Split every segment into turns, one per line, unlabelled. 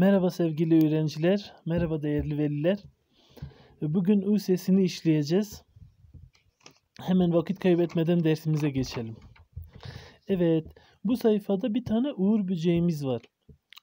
Merhaba sevgili öğrenciler, merhaba değerli veliler. E, bugün U sesini işleyeceğiz. Hemen vakit kaybetmeden dersimize geçelim. Evet, bu sayfada bir tane uğur böceğimiz var.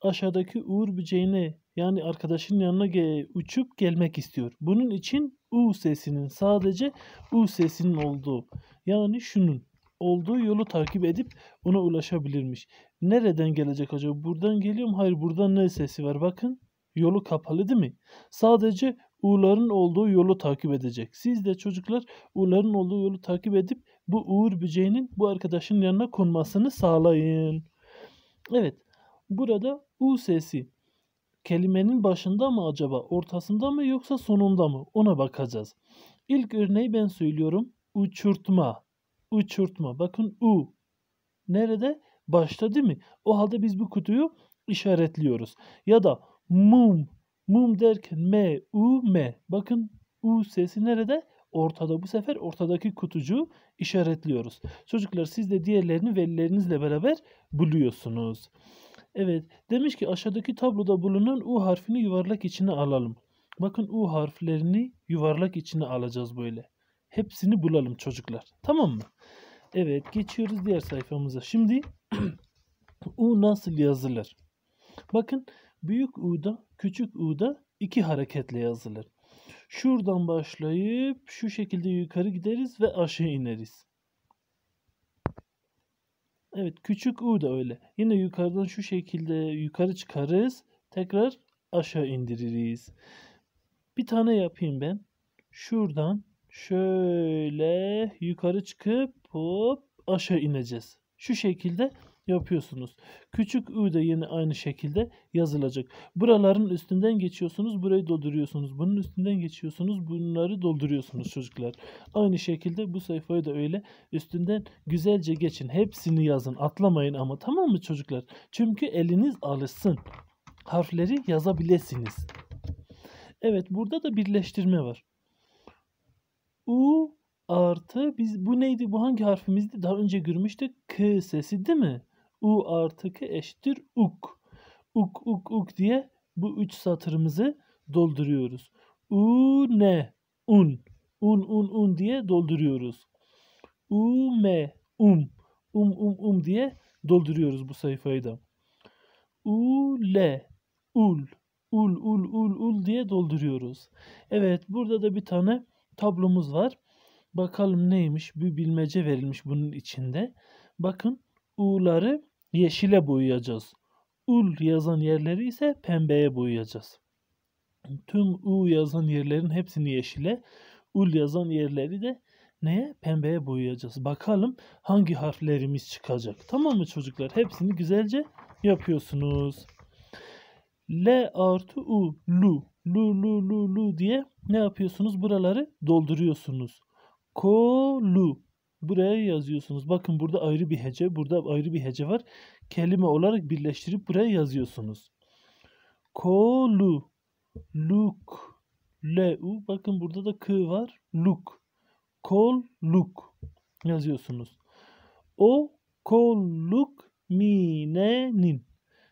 Aşağıdaki uğur böceğine yani arkadaşın yanına ge uçup gelmek istiyor. Bunun için U sesinin sadece U sesinin olduğu yani şunun olduğu yolu takip edip ona ulaşabilirmiş. Nereden gelecek acaba? Buradan geliyor mu? Hayır buradan ne sesi var? Bakın yolu kapalı değil mi? Sadece U'ların olduğu yolu takip edecek. Siz de çocuklar U'ların olduğu yolu takip edip bu Uğur böceğinin bu arkadaşın yanına konmasını sağlayın. Evet burada U sesi kelimenin başında mı acaba ortasında mı yoksa sonunda mı ona bakacağız. İlk örneği ben söylüyorum uçurtma uçurtma bakın U nerede başta değil mi? O halde biz bu kutuyu işaretliyoruz. Ya da mum. Mum derken M, U, M. Bakın U sesi nerede? Ortada. Bu sefer ortadaki kutucuğu işaretliyoruz. Çocuklar siz de diğerlerini velilerinizle beraber buluyorsunuz. Evet. Demiş ki aşağıdaki tabloda bulunan U harfini yuvarlak içine alalım. Bakın U harflerini yuvarlak içine alacağız böyle. Hepsini bulalım çocuklar. Tamam mı? Evet geçiyoruz diğer sayfamıza. Şimdi U nasıl yazılır? Bakın büyük U'da küçük U'da iki hareketle yazılır. Şuradan başlayıp şu şekilde yukarı gideriz ve aşağı ineriz. Evet küçük U da öyle. Yine yukarıdan şu şekilde yukarı çıkarız. Tekrar aşağı indiririz. Bir tane yapayım ben. Şuradan şöyle yukarı çıkıp hop aşağı ineceğiz. Şu şekilde yapıyorsunuz. Küçük ü de yine aynı şekilde yazılacak. Buraların üstünden geçiyorsunuz. Burayı dolduruyorsunuz. Bunun üstünden geçiyorsunuz. Bunları dolduruyorsunuz çocuklar. Aynı şekilde bu sayfayı da öyle üstünden güzelce geçin. Hepsini yazın. Atlamayın ama tamam mı çocuklar? Çünkü eliniz alışsın. Harfleri yazabilirsiniz. Evet burada da birleştirme var. U artı biz bu neydi bu hangi harfimizdi daha önce görmüştük k sesi değil mi? U artı k eşittir uk. Uk uk uk diye bu üç satırımızı dolduruyoruz. U ne un un un un diye dolduruyoruz. U me um um um um diye dolduruyoruz bu sayfayı da. U le ul ul ul ul ul diye dolduruyoruz. Evet burada da bir tane tablomuz var. Bakalım neymiş? Bir bilmece verilmiş bunun içinde. Bakın U'ları yeşile boyayacağız. Ul yazan yerleri ise pembeye boyayacağız. Tüm U yazan yerlerin hepsini yeşile, ul yazan yerleri de neye? Pembeye boyayacağız. Bakalım hangi harflerimiz çıkacak. Tamam mı çocuklar? Hepsini güzelce yapıyorsunuz. L artı U, lu. Lu, lu, lu, lu diye ne yapıyorsunuz? Buraları dolduruyorsunuz. Kolu. Buraya yazıyorsunuz. Bakın burada ayrı bir hece, burada ayrı bir hece var. Kelime olarak birleştirip buraya yazıyorsunuz. Kolu. Luk. l Bakın burada da k var. Luk. Kol. Luk. Yazıyorsunuz. O kolluk minenin.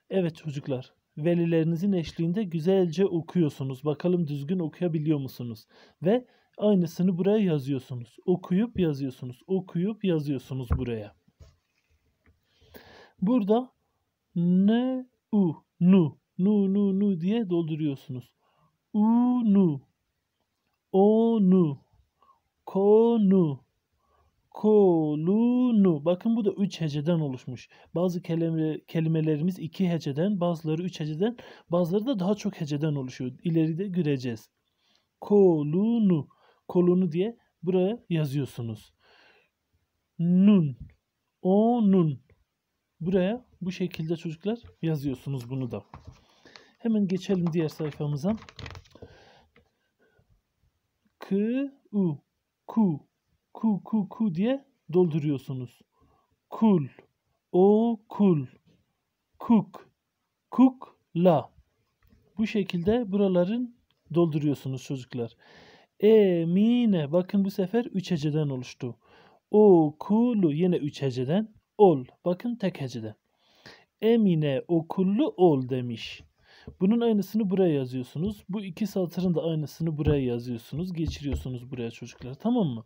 Evet çocuklar. Velilerinizin eşliğinde güzelce okuyorsunuz. Bakalım düzgün okuyabiliyor musunuz? Ve Aynısını buraya yazıyorsunuz. Okuyup yazıyorsunuz. Okuyup yazıyorsunuz buraya. Burada ne u nu nu nu nu diye dolduruyorsunuz. U nu Unu onu konu kolunu. Bakın bu da üç heceden oluşmuş. Bazı kelime, kelimelerimiz iki heceden, bazıları üç heceden, bazıları da daha çok heceden oluşuyor. İleride göreceğiz. Kolunu kolonu diye buraya yazıyorsunuz. Nun. O nun. Buraya bu şekilde çocuklar yazıyorsunuz bunu da. Hemen geçelim diğer sayfamıza. K, U, Ku, Ku, Ku, Ku diye dolduruyorsunuz. Kul, O, Kul, Kuk, Kuk, La. Bu şekilde buraların dolduruyorsunuz çocuklar. Emine. Bakın bu sefer üç heceden oluştu. Okulu yine üç heceden. Ol. Bakın tek heceden. Emine okullu ol demiş. Bunun aynısını buraya yazıyorsunuz. Bu iki satırın da aynısını buraya yazıyorsunuz. Geçiriyorsunuz buraya çocuklar. Tamam mı?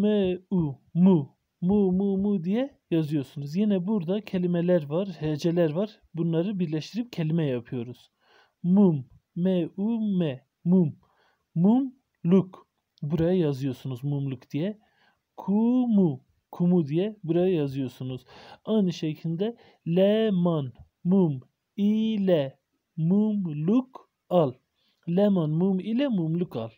Me, u, mu. Mu, mu, mu diye yazıyorsunuz. Yine burada kelimeler var, heceler var. Bunları birleştirip kelime yapıyoruz. Mum, M U M mum mumluk buraya yazıyorsunuz mumluk diye. Kumu kumu diye buraya yazıyorsunuz. Aynı şekilde leman mum ile mumluk al. Lemon mum ile mumluk al.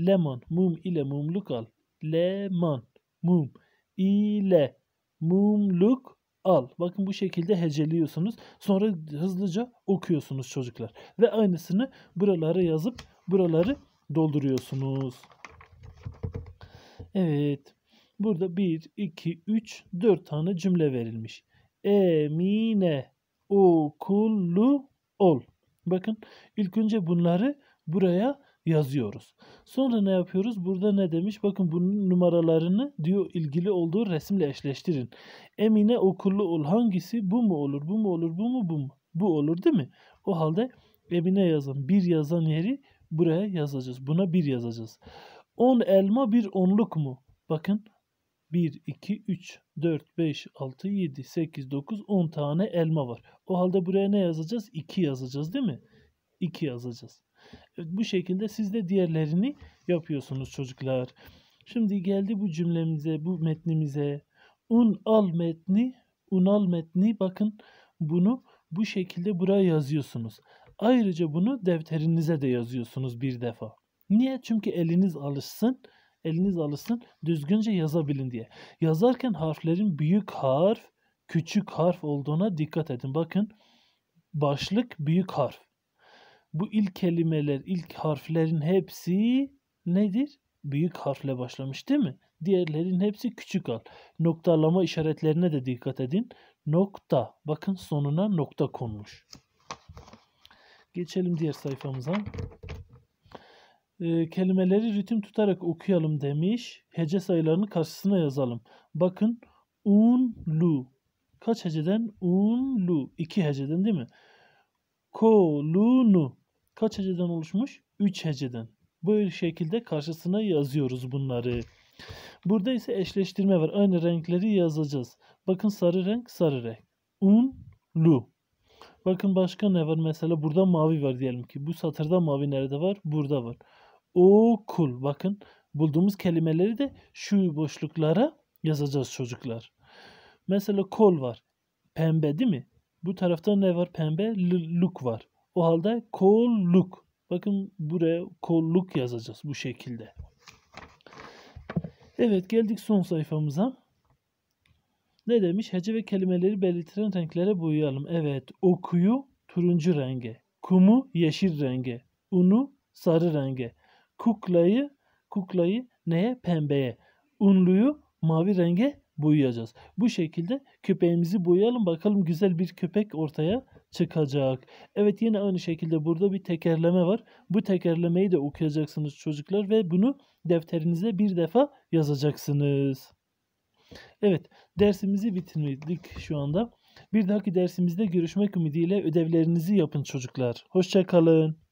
Lemon mum ile mumluk al. Leman mum ile mumluk al. Bakın bu şekilde heceliyorsunuz. Sonra hızlıca okuyorsunuz çocuklar. Ve aynısını buralara yazıp buraları dolduruyorsunuz. Evet. Burada 1, 2, 3, 4 tane cümle verilmiş. Emine okullu ol. Bakın ilk önce bunları buraya yazıyoruz. Sonra ne yapıyoruz? Burada ne demiş? Bakın bunun numaralarını diyor ilgili olduğu resimle eşleştirin. Emine okullu ol hangisi? Bu mu olur? Bu mu olur? Bu mu? Bu mu? Bu olur değil mi? O halde Emine yazan bir yazan yeri buraya yazacağız. Buna bir yazacağız. 10 elma bir onluk mu? Bakın 1, 2, 3, 4, 5, 6, 7, 8, 9, 10 tane elma var. O halde buraya ne yazacağız? 2 yazacağız değil mi? 2 yazacağız. Bu şekilde siz de diğerlerini yapıyorsunuz çocuklar. Şimdi geldi bu cümlemize, bu metnimize. Un al metni, un al metni bakın bunu bu şekilde buraya yazıyorsunuz. Ayrıca bunu defterinize de yazıyorsunuz bir defa. Niye? Çünkü eliniz alışsın eliniz alışsın düzgünce yazabilin diye. Yazarken harflerin büyük harf, küçük harf olduğuna dikkat edin. Bakın başlık büyük harf bu ilk kelimeler, ilk harflerin hepsi nedir? Büyük harfle başlamış değil mi? Diğerlerin hepsi küçük al. Noktalama işaretlerine de dikkat edin. Nokta. Bakın sonuna nokta konmuş. Geçelim diğer sayfamıza. E, kelimeleri ritim tutarak okuyalım demiş. Hece sayılarını karşısına yazalım. Bakın unlu. Kaç heceden? Unlu. İki heceden değil mi? Kolunu kaç heceden oluşmuş? 3 heceden. Böyle şekilde karşısına yazıyoruz bunları. Burada ise eşleştirme var. Aynı renkleri yazacağız. Bakın sarı renk sarı renk. Un, lu. Bakın başka ne var? Mesela burada mavi var diyelim ki. Bu satırda mavi nerede var? Burada var. Okul. Bakın bulduğumuz kelimeleri de şu boşluklara yazacağız çocuklar. Mesela kol var. Pembe değil mi? Bu tarafta ne var? Pembe look var. O halde cool look. Bakın buraya cool look yazacağız bu şekilde. Evet geldik son sayfamıza. Ne demiş? Hece ve kelimeleri belirtilen renklere boyayalım. Evet okuyu turuncu renge, kumu yeşil renge, unu sarı renge, kuklayı kuklayı neye? Pembeye, unluyu mavi renge boyayacağız. Bu şekilde köpeğimizi boyayalım bakalım güzel bir köpek ortaya çıkacak. Evet yine aynı şekilde burada bir tekerleme var. Bu tekerlemeyi de okuyacaksınız çocuklar ve bunu defterinize bir defa yazacaksınız. Evet dersimizi bitirdik şu anda. Bir dahaki dersimizde görüşmek ümidiyle ödevlerinizi yapın çocuklar. Hoşçakalın.